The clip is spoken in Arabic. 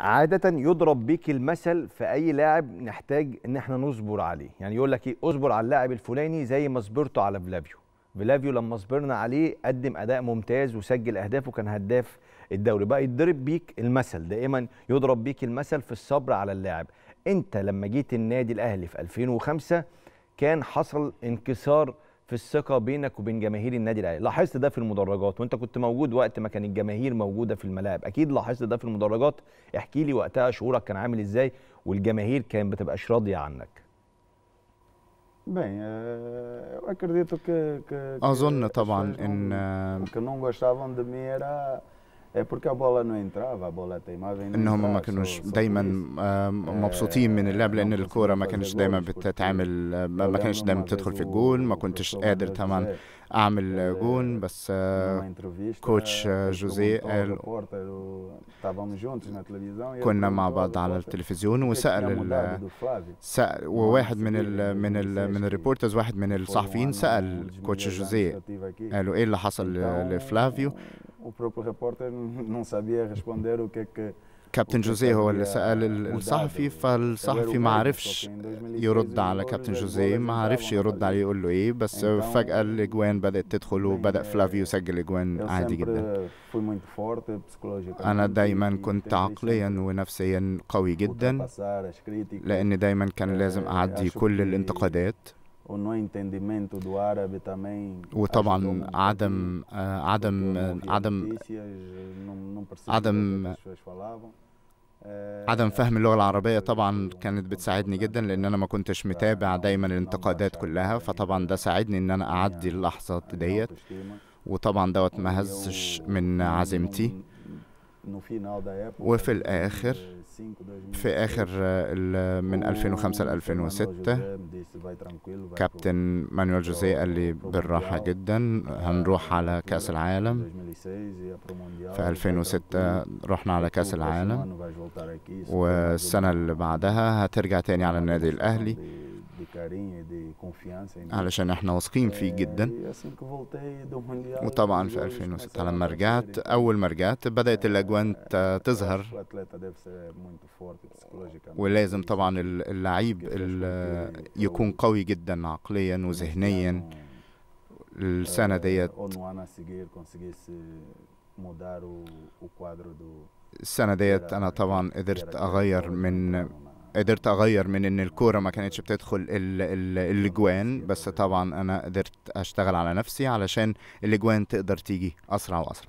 عادة يضرب بيك المثل في أي لاعب نحتاج إن إحنا نصبر عليه، يعني يقول لك إيه اصبر على اللاعب الفلاني زي ما صبرته على فلافيو، فلافيو لما صبرنا عليه قدم أداء ممتاز وسجل أهداف وكان هداف الدوري، بقى يضرب بيك المثل دائما يضرب بيك المثل في الصبر على اللاعب، أنت لما جيت النادي الأهلي في 2005 كان حصل انكسار في الثقه بينك وبين جماهير النادي الاهلي لاحظت ده في المدرجات وانت كنت موجود وقت ما كان الجماهير موجوده في الملاعب اكيد لاحظت ده في المدرجات احكي لي وقتها شعورك كان عامل ازاي والجماهير كانت بتبقاش راضيه عنك آه، اظن طبعا ان آه، É porque a bola não entrava, a bola teimava em انهم ما كانوش دايما مبسوطين من اللعب لان الكوره ما كانتش دايما بتتعمل ما كانتش دايما بتدخل في الجول ما كنتش قادر طبعا اعمل جون بس كوتش جوزي قال كنا مع بعض على التلفزيون وسال سأل وواحد من الـ من الـ من الريبورترز واحد من um الصحفيين سال كوتش جوزي قالوا ايه اللي حصل لفلافيو o próprio repórter não sabia responder o que é que كابتن جوزيه هو اللي سأل الصحفي فالصحفي ما عرفش يرد على كابتن جوزيه ما عرفش يرد عليه يقول له ايه بس فجأة الاجوان بدأت تدخل وبدأ فلافيو يسجل اجوان عادي جدا انا دايما كنت عقليا ونفسيا قوي جدا لان دايما كان لازم اعدي كل الانتقادات وطبعا عدم عدم عدم عدم عدم فهم اللغة العربية طبعا كانت بتساعدني جدا لأن أنا ما كنتش متابع دايما الانتقادات كلها فطبعا ده ساعدني إن أنا أعدي اللحظات ديت وطبعا دوت ما هزش من عزيمتي وفي eh, الآخر e في آخر eh, من 2005 ل 2006 كابتن مانويل جوزيه قال لي بالراحة جدا هنروح على كأس e العالم في 2006 رحنا على كأس العالم والسنة اللي بعدها هترجع تاني على النادي الأهلي E علشان احنا واثقين فيه جدا e um وطبعا في 2006 e لما رجعت اول ما رجعت بدات الاجوان تظهر ولازم طبعا اللعيب يكون قوي جدا عقليا وذهنيا السنه ديت السنه ديت انا طبعا قدرت اغير من قدرت اغير من ان الكوره ما كانتش بتدخل الاجوان بس طبعا انا قدرت اشتغل على نفسي علشان الاجوان تقدر تيجي اسرع واسرع